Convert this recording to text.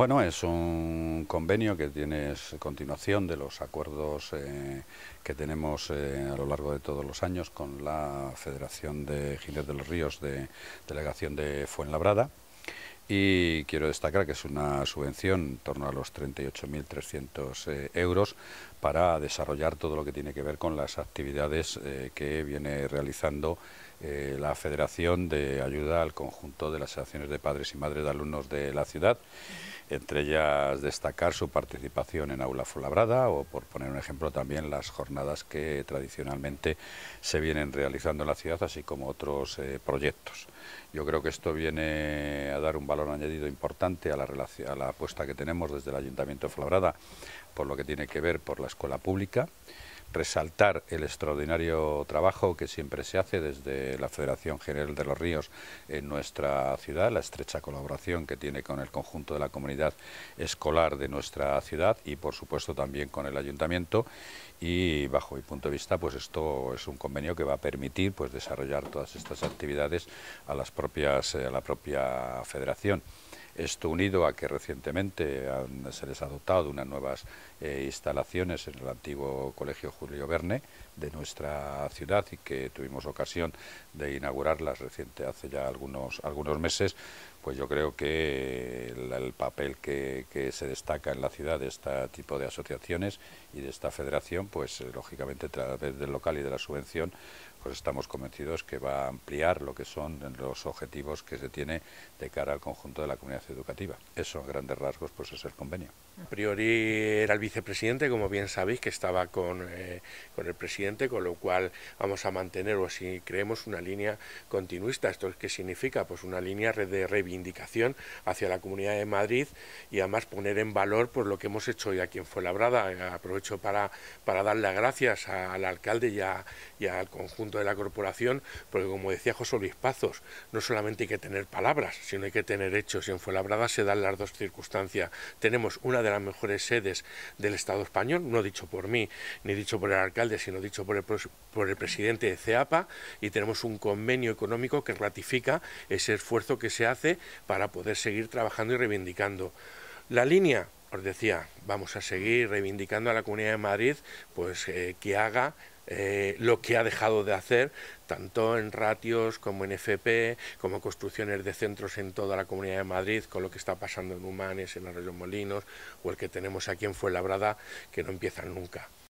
Bueno, es un convenio que tiene continuación de los acuerdos eh, que tenemos eh, a lo largo de todos los años con la Federación de Giles de los Ríos de Delegación de Fuenlabrada. Y quiero destacar que es una subvención en torno a los 38.300 eh, euros para desarrollar todo lo que tiene que ver con las actividades que viene realizando eh, la Federación de Ayuda al Conjunto de las Asociaciones de Padres y Madres de Alumnos de la ciudad, entre ellas destacar su participación en Aula Fulabrada o, por poner un ejemplo, también las jornadas que tradicionalmente se vienen realizando en la ciudad, así como otros eh, proyectos. Yo creo que esto viene a dar un valor añadido importante a la, a la apuesta que tenemos desde el Ayuntamiento de Fulabrada por lo que tiene que ver por la escuela pública resaltar el extraordinario trabajo que siempre se hace desde la Federación General de los Ríos en nuestra ciudad, la estrecha colaboración que tiene con el conjunto de la comunidad escolar de nuestra ciudad y por supuesto también con el ayuntamiento y bajo mi punto de vista pues esto es un convenio que va a permitir pues desarrollar todas estas actividades a las propias eh, a la propia federación. Esto unido a que recientemente se les ha adoptado unas nuevas eh, instalaciones en el antiguo Colegio Julio Verne de nuestra ciudad y que tuvimos ocasión de inaugurarlas reciente hace ya algunos, algunos meses, pues yo creo que el, papel que, que, se destaca en la ciudad de este tipo de asociaciones y de esta federación, pues eh, lógicamente a través del local y de la subvención, pues estamos convencidos que va a ampliar lo que son los objetivos que se tiene de cara al conjunto de la comunidad educativa. Eso, a grandes rasgos, pues es el convenio. A priori era el vicepresidente, como bien sabéis, que estaba con, eh, el presidente, con lo cual vamos a mantener, o si creemos, una línea continuista. ¿Esto qué significa? Pues una línea de reivindicación hacia la Comunidad de Madrid y además poner en valor pues, lo que hemos hecho y a quien fue labrada eh, Aprovecho para, para dar las gracias al alcalde y, al conjunto de la corporación, porque como decía José Luis Pazos, no solamente hay que tener palabras, sino hay que tener hechos y en Fuenlabrada se dan las dos circunstancias. Tenemos una de las mejores sedes del Estado español, no dicho por mí, ni dicho por el alcalde, sino dicho por el, presidente de CEAPA, y tenemos un convenio económico que ratifica ese esfuerzo que se hace para poder seguir trabajando y reivindicando. La línea os decía, vamos a seguir reivindicando a la Comunidad de Madrid pues eh, que haga eh, lo que ha dejado de hacer, tanto en ratios como en FP, como construcciones de centros en toda la Comunidad de Madrid, con lo que está pasando en Humanes, en Molinos o el que tenemos aquí en Fuenlabrada, que no empiezan nunca.